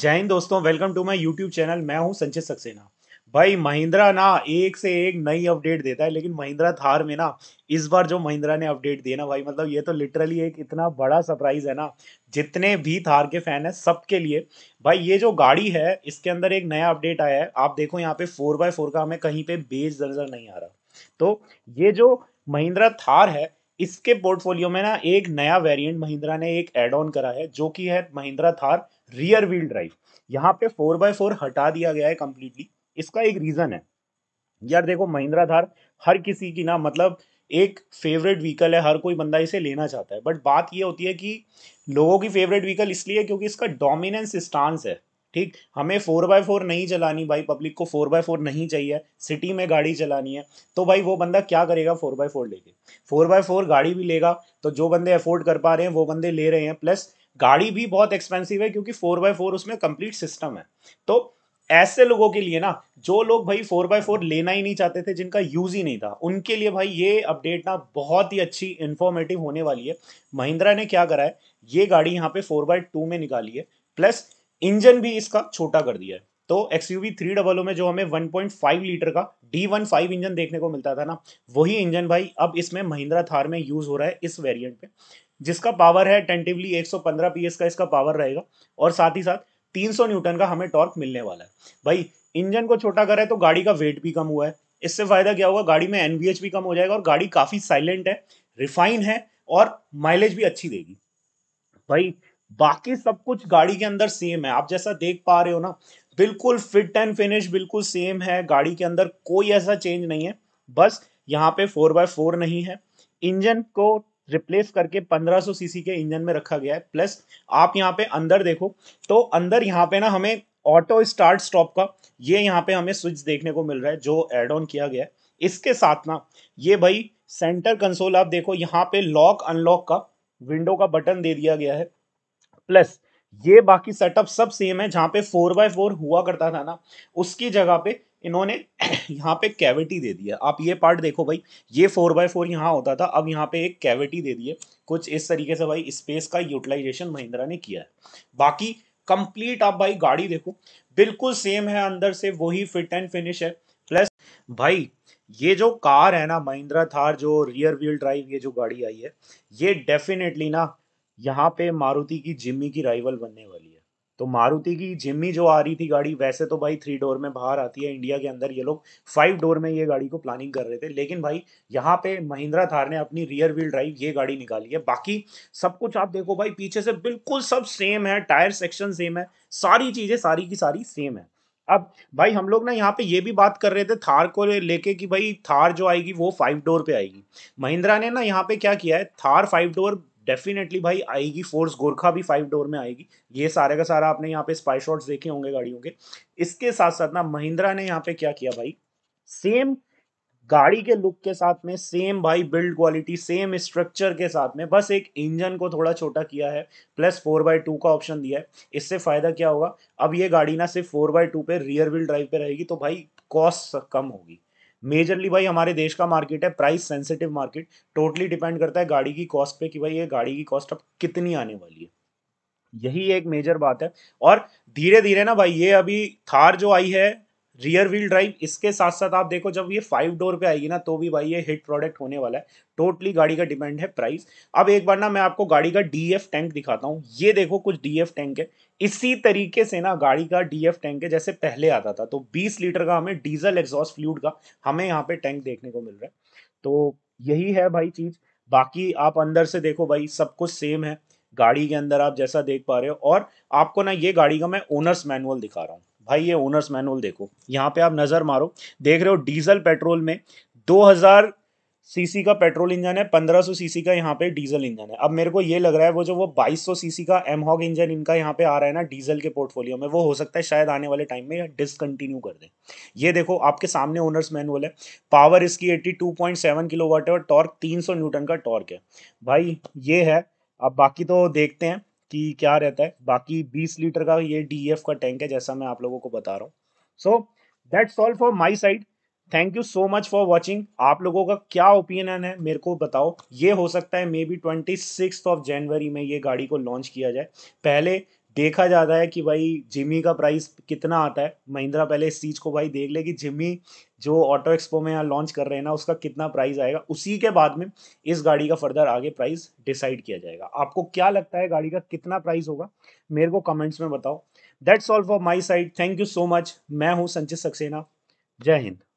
जय हिंद दोस्तों welcome to my YouTube channel मैं हूं संचित सक्सेना भाई महिंद्रा ना एक से एक नई अपडेट देता है लेकिन महिंद्रा थार में ना इस बार जो महिंद्रा ने अपडेट दिया ना भाई मतलब ये तो लिटरली एक इतना बड़ा सरप्राइज है ना जितने भी थार के फैन है सबके लिए भाई ये जो गाड़ी है इसके अंदर एक नया अपडेट आया है आप देखो यहाँ पे फोर बाय फोर का हमें कहीं पे बेच नजर नहीं आ रहा तो ये जो महिंद्रा थार है इसके पोर्टफोलियो में ना एक नया वेरिएंट महिंद्रा ने एक एड ऑन करा है जो कि है Mahindra Thar rear wheel drive यहाँ पे फोर बाय फोर हटा दिया गया है कम्प्लीटली इसका एक रीज़न है यार देखो महिंद्रा थार हर किसी की ना मतलब एक फेवरेट व्हीकल है हर कोई बंदा इसे लेना चाहता है बट बात ये होती है कि लोगों की फेवरेट व्हीकल इसलिए क्योंकि इसका डोमिनेंस स्टांस है ठीक हमें फोर बाय फोर नहीं चलानी भाई पब्लिक को फोर बाय फोर नहीं चाहिए सिटी में गाड़ी चलानी है तो भाई वो बंदा क्या करेगा फोर बाय फोर लेके फोर बाय फोर गाड़ी भी लेगा तो जो बंदे अफोर्ड कर पा रहे हैं वो बंदे ले रहे हैं प्लस गाड़ी भी बहुत एक्सपेंसिव है क्योंकि फोर बाय फोर उसमें कंप्लीट सिस्टम है तो ऐसे लोगों के लिए ना जो लोग भाई फोर बाय फोर लेना ही नहीं चाहते थे जिनका यूज ही नहीं था उनके लिए भाई ये अपडेट ना बहुत ही अच्छी इन्फॉर्मेटिव होने वाली है महिंद्रा ने क्या करा है ये गाड़ी यहाँ पे फोर बाय टू में निकाली है प्लस इंजन भी इसका छोटा कर दिया है तो X U V three double में जो हमें 1.5 लीटर का डी वन फाइव इंजन देखने को मिलता था ना वही इंजन भाई अब इसमें महिंद्रा थार में यूज़ हो रहा है इस वेरिएंट पे जिसका पावर है टेंटिवली 115 पीएस का इसका पावर रहेगा और साथ ही साथ 300 न्यूटन का हमें टॉर्क मिलने वाला है भाई इंजन को छोटा करे तो गाड़ी का वेट भी कम हुआ है इससे फ़ायदा क्या होगा गाड़ी में एन भी कम हो जाएगा और गाड़ी काफ़ी साइलेंट है रिफाइन है और माइलेज भी अच्छी देगी भाई बाकी सब कुछ गाड़ी के अंदर सेम है आप जैसा देख पा रहे हो ना बिल्कुल फिट एंड फिनिश बिल्कुल सेम है गाड़ी के अंदर कोई ऐसा चेंज नहीं है बस यहाँ पे फोर बाय फोर नहीं है इंजन को रिप्लेस करके 1500 सीसी के इंजन में रखा गया है प्लस आप यहाँ पे अंदर देखो तो अंदर यहाँ पे ना हमें ऑटो स्टार्ट स्टॉप का ये यहाँ पे हमें स्विच देखने को मिल रहा है जो एड ऑन किया गया है इसके साथ ना ये भाई सेंटर कंसोल आप देखो यहाँ पे लॉक अनलॉक का विंडो का बटन दे दिया गया है प्लस ये बाकी सेटअप सब सेम है जहाँ पे फोर बाय फोर हुआ करता था ना उसकी जगह पे इन्होंने यहाँ पे कैविटी दे दी है आप ये पार्ट देखो भाई ये फोर बाय फोर यहाँ होता था अब यहाँ पे एक कैविटी दे दी है कुछ इस तरीके से भाई स्पेस का यूटिलाइजेशन महिंद्रा ने किया है बाकी कंप्लीट आप भाई गाड़ी देखो बिल्कुल सेम है अंदर से वही फिट एंड फिनिश है प्लस भाई ये जो कार है ना महिंद्रा थार जो रियर व्हील ड्राइव ये जो गाड़ी आई है ये डेफिनेटली ना यहाँ पे मारुति की जिम्मी की राइवल बनने वाली है तो मारुति की जिम्मी जो आ रही थी गाड़ी वैसे तो भाई थ्री डोर में बाहर आती है इंडिया के अंदर ये लोग फाइव डोर में ये गाड़ी को प्लानिंग कर रहे थे लेकिन भाई यहाँ पे महिंद्रा थार ने अपनी रियर व्हील ड्राइव ये गाड़ी निकाली है बाकी सब कुछ आप देखो भाई पीछे से बिल्कुल सब सेम है टायर सेक्शन सेम है सारी चीज़ें सारी की सारी सेम है अब भाई हम लोग ना यहाँ पे ये भी बात कर रहे थे थार को लेके कि भाई थार जो आएगी वो फाइव डोर पे आएगी महिंद्रा ने ना यहाँ पे क्या किया है थार फाइव डोर डेफिनेटली भाई आएगी फोर्स गोरखा भी फाइव डोर में आएगी ये सारे का सारा आपने यहाँ पे स्पाई शॉट्स देखे होंगे गाड़ियों के इसके साथ साथ ना महिंद्रा ने यहाँ पे क्या किया भाई सेम गाड़ी के लुक के साथ में सेम भाई बिल्ड क्वालिटी सेम स्ट्रक्चर के साथ में बस एक इंजन को थोड़ा छोटा किया है प्लस फोर बाय टू का ऑप्शन दिया है इससे फ़ायदा क्या होगा अब ये गाड़ी ना सिर्फ फोर बाय टू पे रियर व्हील ड्राइव पे रहेगी तो भाई कॉस्ट कम होगी मेजरली भाई हमारे देश का मार्केट है price sensitive market totally depend करता है गाड़ी की कॉस्ट पे कि भाई ये गाड़ी की कॉस्ट अब कितनी आने वाली है यही एक मेजर बात है और धीरे धीरे ना भाई ये अभी थार जो आई है रियर व्हील ड्राइव इसके साथ साथ आप देखो जब ये फाइव डोर पे आएगी ना तो भी भाई ये हिट प्रोडक्ट होने वाला है टोटली गाड़ी का डिपेंड है प्राइस अब एक बार ना मैं आपको गाड़ी का डीएफ टैंक दिखाता हूँ ये देखो कुछ डीएफ टैंक है इसी तरीके से ना गाड़ी का डीएफ टैंक है जैसे पहले आता था तो बीस लीटर का हमें डीजल एग्जॉस्ट फ्लूड का हमें यहाँ पे टैंक देखने को मिल रहा है तो यही है भाई चीज़ बाकी आप अंदर से देखो भाई सब कुछ सेम है गाड़ी के अंदर आप जैसा देख पा रहे हो और आपको ना ये गाड़ी का मैं ओनर्स मैनुअल दिखा रहा हूँ भाई ये ओनर्स मैनुअल देखो यहाँ पे आप नज़र मारो देख रहे हो डीजल पेट्रोल में 2000 सीसी का पेट्रोल इंजन है 1500 सीसी का यहाँ पे डीजल इंजन है अब मेरे को ये लग रहा है वो जो वो 2200 सीसी का एम इंजन इनका यहाँ पे आ रहा है ना डीजल के पोर्टफोलियो में वो हो सकता है शायद आने वाले टाइम में डिसकंटिन्यू कर दें ये देखो आपके सामने ओनर्स मैनुअल है पावर इसकी 82.7 किलोवाट है और टॉर्क तीन न्यूटन का टॉर्क है भाई ये है अब बाकी तो देखते हैं कि क्या रहता है बाकी बीस लीटर का ये डी e का टैंक है जैसा मैं आप लोगों को बता रहा हूँ so that's all for my side thank you so much for watching आप लोगों का क्या ओपिनियन है मेरे को बताओ ये हो सकता है maybe twenty six of January में ये गाड़ी को लॉन्च किया जाए पहले देखा जाता है कि भाई जिमी का प्राइस कितना आता है महिंद्रा पहले इस चीज़ को भाई देख ले कि जिमी जो ऑटो एक्सपो में यहाँ लॉन्च कर रहे हैं ना उसका कितना प्राइस आएगा उसी के बाद में इस गाड़ी का फर्दर आगे प्राइस डिसाइड किया जाएगा आपको क्या लगता है गाड़ी का कितना प्राइस होगा मेरे को कमेंट्स में बताओ that's all for my side thank you so much मैं हूँ संचित सक्सेना जय हिंद